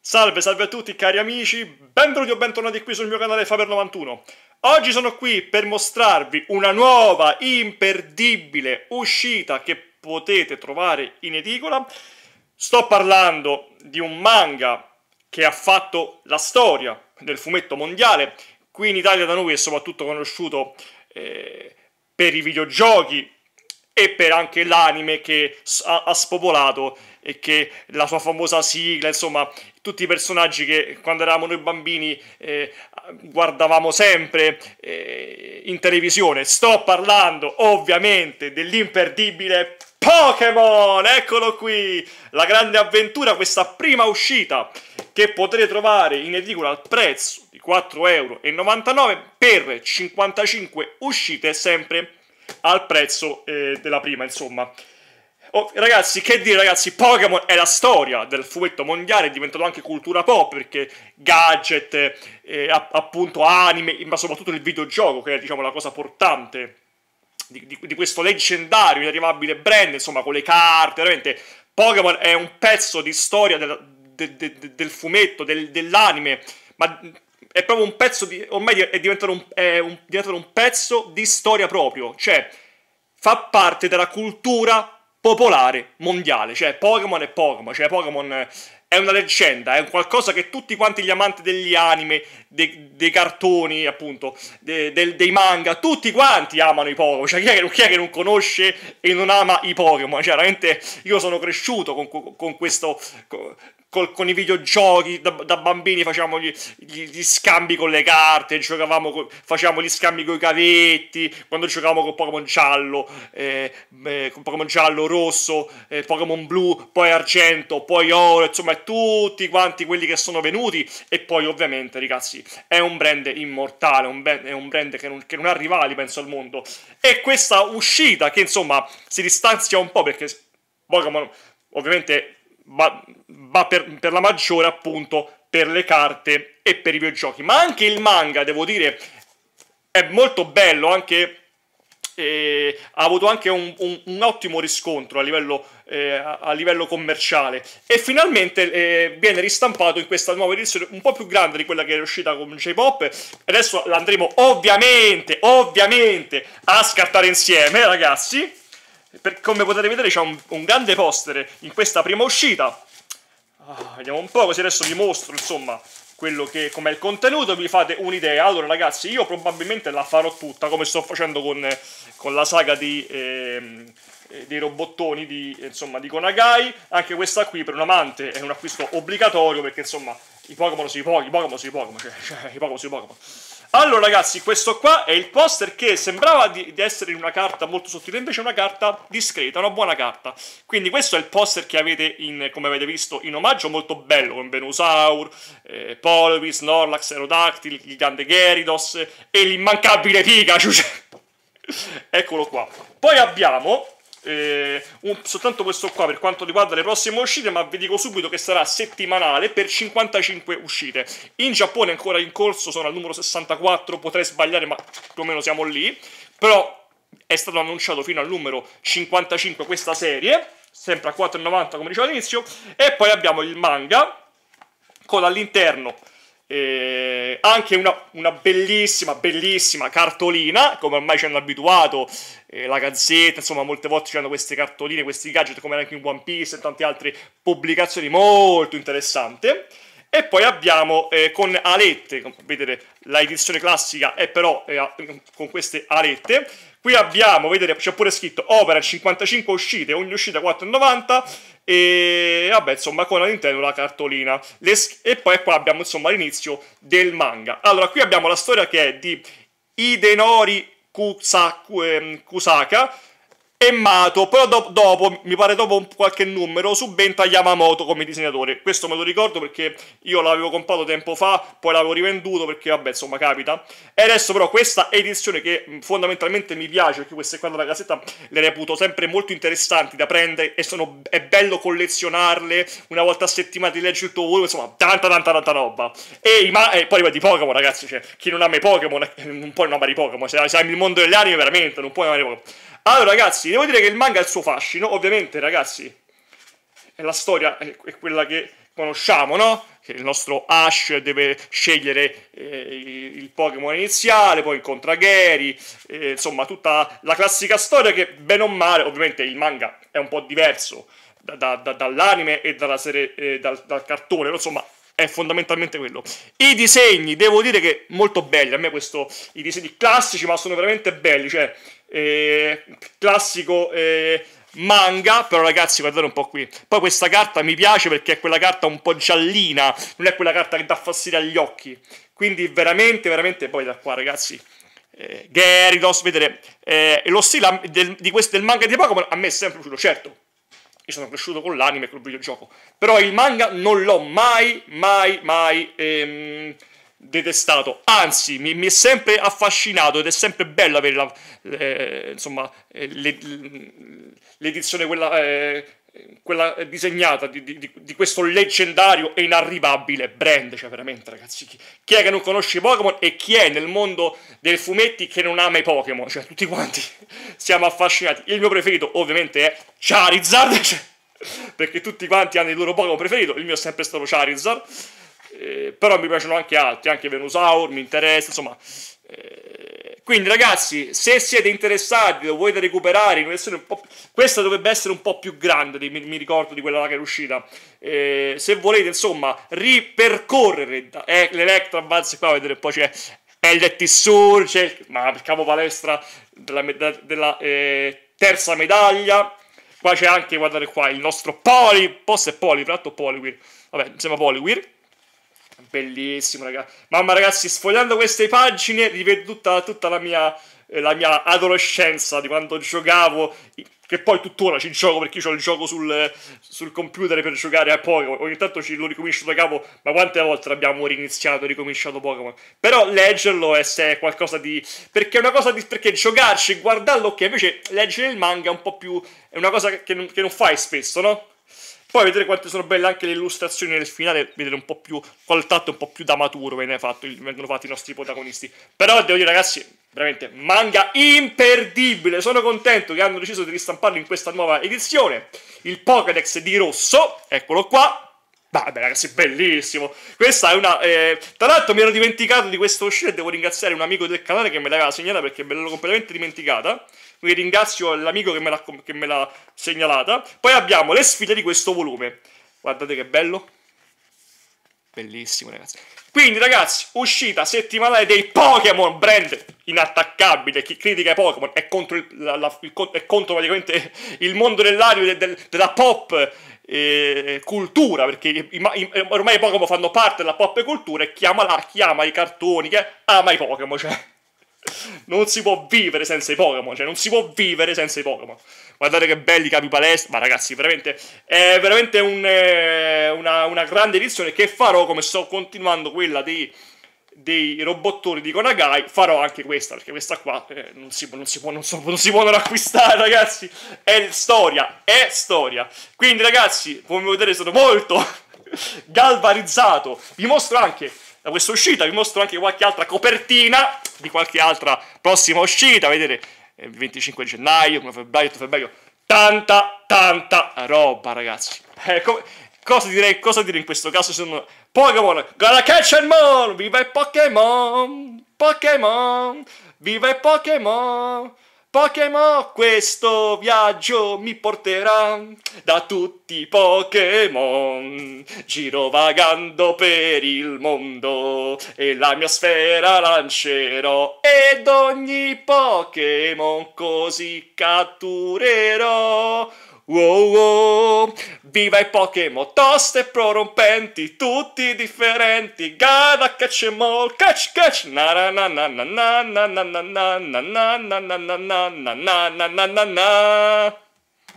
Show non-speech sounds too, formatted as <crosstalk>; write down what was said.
Salve, salve a tutti cari amici, benvenuti o bentornati qui sul mio canale Faber91. Oggi sono qui per mostrarvi una nuova imperdibile uscita che potete trovare in edicola. Sto parlando di un manga che ha fatto la storia del fumetto mondiale, qui in Italia da noi è soprattutto conosciuto eh, per i videogiochi e per anche l'anime che ha spopolato e che la sua famosa sigla, insomma, tutti i personaggi che quando eravamo noi bambini eh, guardavamo sempre eh, in televisione. Sto parlando ovviamente dell'imperdibile Pokémon, eccolo qui, la grande avventura, questa prima uscita che potrete trovare in edicola al prezzo di 4,99€ per 55 uscite sempre al prezzo eh, della prima, insomma. Oh, ragazzi, che dire, ragazzi, Pokémon è la storia del fumetto mondiale, è diventato anche cultura pop perché gadget, eh, appunto anime, ma soprattutto il videogioco, che è diciamo la cosa portante di, di, di questo leggendario, inarrivabile brand, insomma, con le carte, veramente. Pokémon è un pezzo di storia della, de, de, de, del fumetto, del, dell'anime, ma è proprio un pezzo di. ormai è diventato un, è un, diventato un pezzo di storia proprio, cioè fa parte della cultura popolare mondiale, cioè Pokémon è Pokémon, cioè Pokémon eh, è una leggenda, è un qualcosa che tutti quanti gli amanti degli anime, de, dei cartoni, appunto, de, de, dei manga, tutti quanti amano i Pokémon. Cioè, chi è, che, chi è, che, non conosce e non ama i Pokémon? Cioè, veramente io sono cresciuto con, con questo. Con, Col, con i videogiochi da, da bambini facciamo gli, gli, gli, scambi con le carte, giocavamo co, facciamo gli scambi con i cavetti, quando giocavamo con Pokémon giallo, eh, eh, con Pokémon giallo, rosso, eh, Pokémon blu, poi argento, poi oro, insomma tutti quanti quelli che sono venuti e poi ovviamente ragazzi è un brand immortale, un brand, è un brand che non, che non, ha rivali penso al mondo e questa uscita che insomma si distanzia un po' perché Pokémon ovviamente va, va per, per la maggiore appunto per le carte e per i videogiochi ma anche il manga devo dire è molto bello anche eh, ha avuto anche un, un, un, ottimo riscontro a livello, eh, a, a livello commerciale e finalmente eh, viene ristampato in questa nuova edizione un po' più grande di quella che è uscita con J-Pop adesso andremo ovviamente ovviamente a scartare insieme ragazzi per, come potete vedere c'è un, un grande poster in questa prima uscita ah, vediamo un po' così adesso vi mostro insomma quello che, com'è il contenuto, vi fate un'idea. Allora, ragazzi, io probabilmente la farò tutta come sto facendo con, con la saga di, ehm, eh, dei robottoni di, insomma, di Konagai. Anche questa qui per un amante è un acquisto obbligatorio perché insomma i Pokémon sui Pokémon, i Pokémon sui Pokémon, cioè, cioè <laughs> i Pokémon sui Pokémon. Allora ragazzi, questo qua è il poster che sembrava di, di essere una carta molto sottile, invece è una carta discreta, una buona carta. Quindi questo è il poster che avete, in, come avete visto, in omaggio, molto bello, con Venusaur, eh, Polvis, Norlax, Aerodactyl, il grande Gyarados e l'immancabile Pikachu. <laughs> Eccolo qua. Poi abbiamo eh, un, soltanto questo qua per quanto riguarda le prossime uscite, ma vi dico subito che sarà settimanale per 55 uscite. In Giappone ancora in corso, sono al numero 64, potrei sbagliare, ma più o meno siamo lì. Però è stato annunciato fino al numero 55 questa serie, sempre a 4,90 come dicevo all'inizio, e poi abbiamo il manga con all'interno eh, anche una, una, bellissima, bellissima cartolina, come ormai ci hanno abituato, eh, la Gazzetta, insomma, molte volte ci hanno queste cartoline, questi gadget, come anche in One Piece e tante altre pubblicazioni molto interessanti. E poi abbiamo eh, con alette, vedete la edizione classica è però eh, con queste alette. Qui abbiamo, vedete, c'è pure scritto Opera 55 uscite, ogni uscita 4,90 e vabbè insomma con all'interno la cartolina e poi qua abbiamo insomma l'inizio del manga. Allora qui abbiamo la storia che è di Idenori ehm, Kusaka, e Mato, però do dopo, mi pare dopo qualche numero, subentra Yamamoto come disegnatore. Questo me lo ricordo perché io l'avevo comprato tempo fa, poi l'avevo rivenduto perché vabbè, insomma, capita. E adesso però questa edizione che fondamentalmente mi piace, perché queste qua della casetta le reputo sempre molto interessanti da prendere e sono, è bello collezionarle, una volta a settimana di leggere il tuo volume, insomma, tanta tanta tanta roba. E, e poi di Pokémon, ragazzi, cioè, chi non ama i Pokémon <laughs> non può non amare i Pokémon, se, se ami il mondo delle anime veramente non puoi amare i Pokémon. Allora ragazzi, devo dire che il manga ha il suo fascino, ovviamente ragazzi, la storia è quella che conosciamo, no? Che il nostro Ash deve scegliere eh, il Pokémon iniziale, poi incontra Gary, eh, insomma tutta la classica storia che bene o male, ovviamente il manga è un po' diverso da, da, da, dall'anime e dalla serie, eh, dal, dal cartone, insomma è fondamentalmente quello. I disegni, devo dire che molto belli, a me questo, i disegni classici, ma sono veramente belli, cioè eh, classico eh, manga, però ragazzi guardate un po' qui. Poi questa carta mi piace perché è quella carta un po' giallina, non è quella carta che dà fastidio agli occhi. Quindi veramente, veramente, poi da qua ragazzi, eh, Gyarados, vedete, eh, lo stile del, di questo, del manga di Pokémon a me è sempre piaciuto, certo io sono cresciuto con l'anime e col videogioco. Però il manga non l'ho mai, mai, mai ehm, detestato. Anzi, mi, mi, è sempre affascinato ed è sempre bella per la, eh, insomma, eh, l'edizione quella eh, quella eh, disegnata di, di, di, questo leggendario e inarrivabile brand, cioè veramente ragazzi, chi, chi, è che non conosce i Pokémon e chi è nel mondo dei fumetti che non ama i Pokémon, cioè tutti quanti <laughs> siamo affascinati. Il mio preferito ovviamente è Charizard, <laughs> cioè, perché tutti quanti hanno il loro Pokémon preferito, il mio è sempre stato Charizard, eh, però mi piacciono anche altri, anche Venusaur, mi interessa, insomma... Eh, quindi ragazzi, se siete interessati, o volete recuperare, questa dovrebbe essere un po' più grande, mi, mi ricordo di quella che è uscita. Eh, se volete, insomma, ripercorrere eh, l'Electra Advance qua, vedete, poi c'è LT Sur, c'è ma il capo palestra della, della eh, terza medaglia. Qua c'è anche, guardate qua, il nostro Poli, forse è Poli, tratto Poliwir, vabbè, insieme a Poliwir Bellissimo, ragazzi. Mamma, ragazzi, sfogliando queste pagine, rivedo tutta, tutta la, mia, eh, la, mia, adolescenza di quando giocavo. Che poi tuttora ci gioco perché ho il gioco sul, sul, computer per giocare a Pokémon. Ogni tanto ci, lo ricomincio da capo. Ma quante volte abbiamo riniziato e ricominciato Pokémon? Però leggerlo è, è, qualcosa di. Perché è una cosa di. Perché giocarci, guardarlo, ok. Invece leggere il manga è un po' più. È una cosa che non, che non fai spesso, no? Poi vedere quante sono belle anche le illustrazioni nel finale, vedete un po' più, qual tatto un po' più da maturo viene fatto, vengono fatti i nostri protagonisti. Però devo dire ragazzi, veramente manga imperdibile, sono contento che hanno deciso di ristamparlo in questa nuova edizione. Il Pokédex di rosso, eccolo qua, Vabbè ragazzi, bellissimo! Questa è una... Eh... Tra l'altro mi ero dimenticato di questa uscita e devo ringraziare un amico del canale che me l'aveva segnalata perché me l'ero completamente dimenticata. Quindi ringrazio l'amico che me l'ha segnalata. Poi abbiamo le sfide di questo volume. Guardate che bello! Bellissimo, ragazzi. Quindi, ragazzi, uscita settimanale dei Pokémon, brand inattaccabile. Chi critica i Pokémon è contro, è contro praticamente <laughs> il mondo dell'aria de, de, della pop eh, cultura, perché i, i, ormai i Pokémon fanno parte della pop cultura e chi ama, la, chi ama i cartoni, chi ama i Pokémon, cioè... Non si può vivere senza i Pokémon, cioè non si può vivere senza i Pokémon. Guardate che belli capi palestra, ma ragazzi, veramente è veramente un, eh, una, una, grande edizione che farò come sto continuando quella dei, dei robottoni di Konagai, farò anche questa, perché questa qua eh, non, si, non, si può, non, so, non si può non acquistare, <laughs> ragazzi. È storia, è storia. Quindi ragazzi, come potete vedere, sono molto <laughs> galvanizzato. Vi mostro anche da questa uscita, vi mostro anche qualche altra copertina di qualche altra prossima uscita, vedete, 25 eh, gennaio, 1 febbraio, 8 febbraio, tanta, tanta roba ragazzi. Eh, come, cosa, direi, cosa dire in questo caso sono Pokémon, gonna catch and more, viva i Pokémon, Pokémon, viva i Pokémon. Pokémon, questo viaggio mi porterà da tutti i Pokémon. Giro vagando per il mondo e la mia sfera lancerò. Ed ogni Pokémon così catturerò. Wow, wow, viva i Pokémon toste prorompenti, tutti differenti. Gada, catch em all, catch, catch. na na na na Na na na na na na na na na na na na na na na na na na na